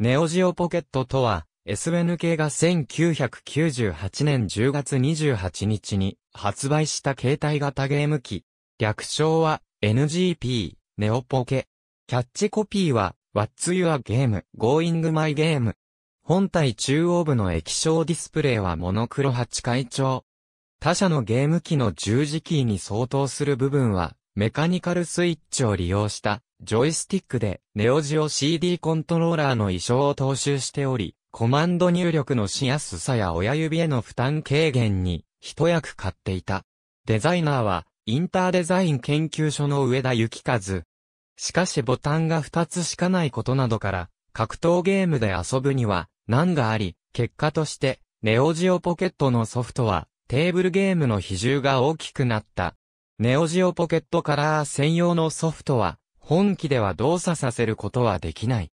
ネオジオポケットとは、SNK が1998年10月28日に発売した携帯型ゲーム機。略称は NGP、ネオポケ。キャッチコピーは What's Your Game, Going My Game。本体中央部の液晶ディスプレイはモノクロ8回調。他社のゲーム機の十字キーに相当する部分はメカニカルスイッチを利用したジョイスティックでネオジオ CD コントローラーの衣装を踏襲しており、コマンド入力のしやすさや親指への負担軽減に一役買っていた。デザイナーはインターデザイン研究所の上田幸和。しかしボタンが2つしかないことなどから格闘ゲームで遊ぶには難があり、結果としてネオジオポケットのソフトはテーブルゲームの比重が大きくなった。ネオジオポケットカラー専用のソフトは、本機では動作させることはできない。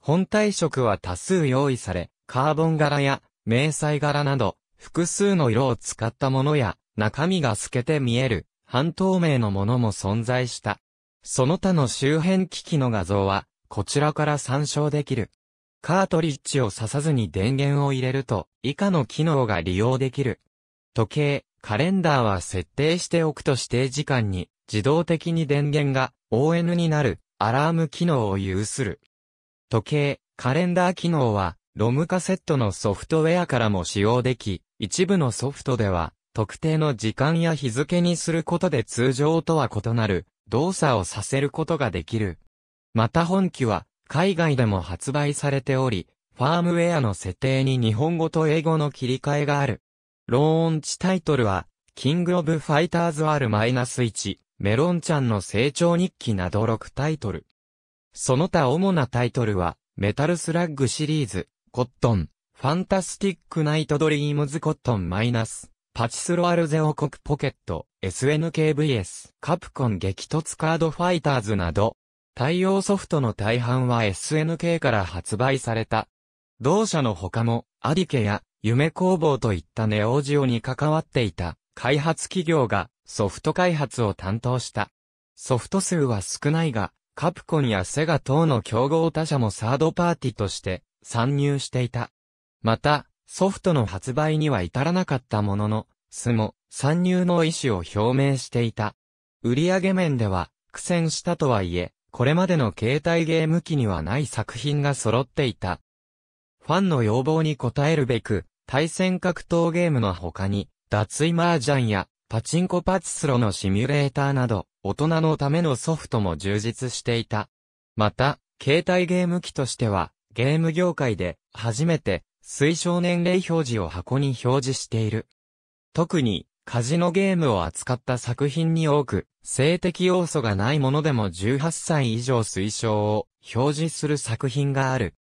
本体色は多数用意され、カーボン柄や、迷彩柄など、複数の色を使ったものや、中身が透けて見える、半透明のものも存在した。その他の周辺機器の画像は、こちらから参照できる。カートリッジを刺さずに電源を入れると、以下の機能が利用できる。時計、カレンダーは設定しておくと指定時間に自動的に電源が ON になるアラーム機能を有する。時計、カレンダー機能はロムカセットのソフトウェアからも使用でき、一部のソフトでは特定の時間や日付にすることで通常とは異なる動作をさせることができる。また本機は海外でも発売されており、ファームウェアの設定に日本語と英語の切り替えがある。ローンチタイトルは、キングオブファイターズアル・マイナス1メロンちゃんの成長日記など6タイトル。その他主なタイトルは、メタルスラッグシリーズ、コットン、ファンタスティックナイトドリームズコットンマイナス、パチスロアルゼオ・コク・ポケット、SNKVS、カプコン激突カードファイターズなど、対応ソフトの大半は SNK から発売された。同社の他も、アディケや、夢工房といったネオジオに関わっていた開発企業がソフト開発を担当した。ソフト数は少ないが、カプコンやセガ等の競合他社もサードパーティとして参入していた。また、ソフトの発売には至らなかったものの、スも参入の意思を表明していた。売上面では苦戦したとはいえ、これまでの携帯ゲーム機にはない作品が揃っていた。ファンの要望に応えるべく、対戦格闘ゲームの他に、脱衣麻雀や、パチンコパチスロのシミュレーターなど、大人のためのソフトも充実していた。また、携帯ゲーム機としては、ゲーム業界で、初めて、推奨年齢表示を箱に表示している。特に、カジノゲームを扱った作品に多く、性的要素がないものでも18歳以上推奨を表示する作品がある。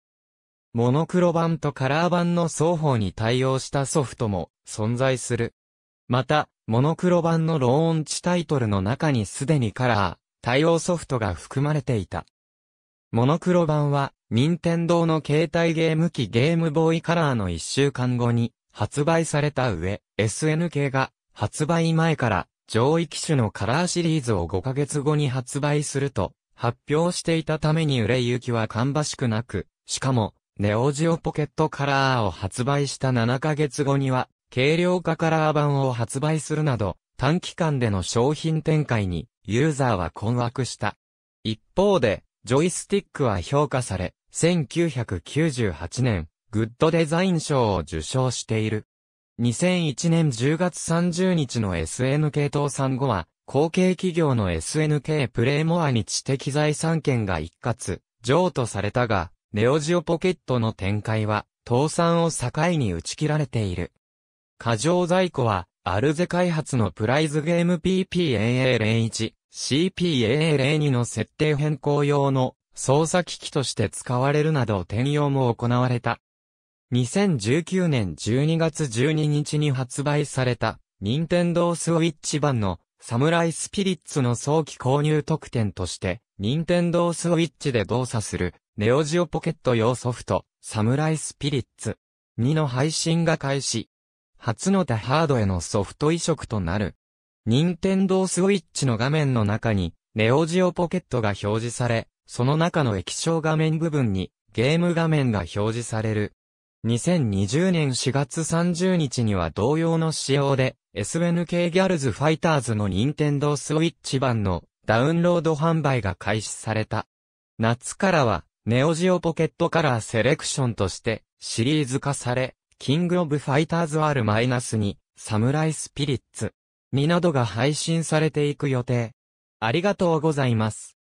モノクロ版とカラー版の双方に対応したソフトも存在する。また、モノクロ版のローンチタイトルの中にすでにカラー、対応ソフトが含まれていた。モノクロ版は、任天堂の携帯ゲーム機ゲームボーイカラーの1週間後に発売された上、SNK が発売前から上位機種のカラーシリーズを5ヶ月後に発売すると発表していたために売れ行きは芳しくなく、しかもネオジオポケットカラーを発売した7ヶ月後には、軽量化カラー版を発売するなど、短期間での商品展開に、ユーザーは困惑した。一方で、ジョイスティックは評価され、1998年、グッドデザイン賞を受賞している。2001年10月30日の SNK 倒産後は、後継企業の SNK プレイモアに知的財産権が一括、譲渡されたが、ネオジオポケットの展開は、倒産を境に打ち切られている。過剰在庫は、アルゼ開発のプライズゲーム PPAA01、CPAA02 の設定変更用の操作機器として使われるなど転用も行われた。2019年12月12日に発売された、任天堂 switch 版のサムライスピリッツの早期購入特典として、ニンテンドースウィッチで動作する、ネオジオポケット用ソフト、サムライスピリッツ2の配信が開始。初の他ハードへのソフト移植となる。ニンテンドースウィッチの画面の中に、ネオジオポケットが表示され、その中の液晶画面部分に、ゲーム画面が表示される。2020年4月30日には同様の仕様で、SNK ギャルズファイターズの任天堂スイッチ版のダウンロード販売が開始された。夏からは、ネオジオポケットカラーセレクションとしてシリーズ化され、キングオブファイターズ R-2、サムライスピリッツ、2などが配信されていく予定。ありがとうございます。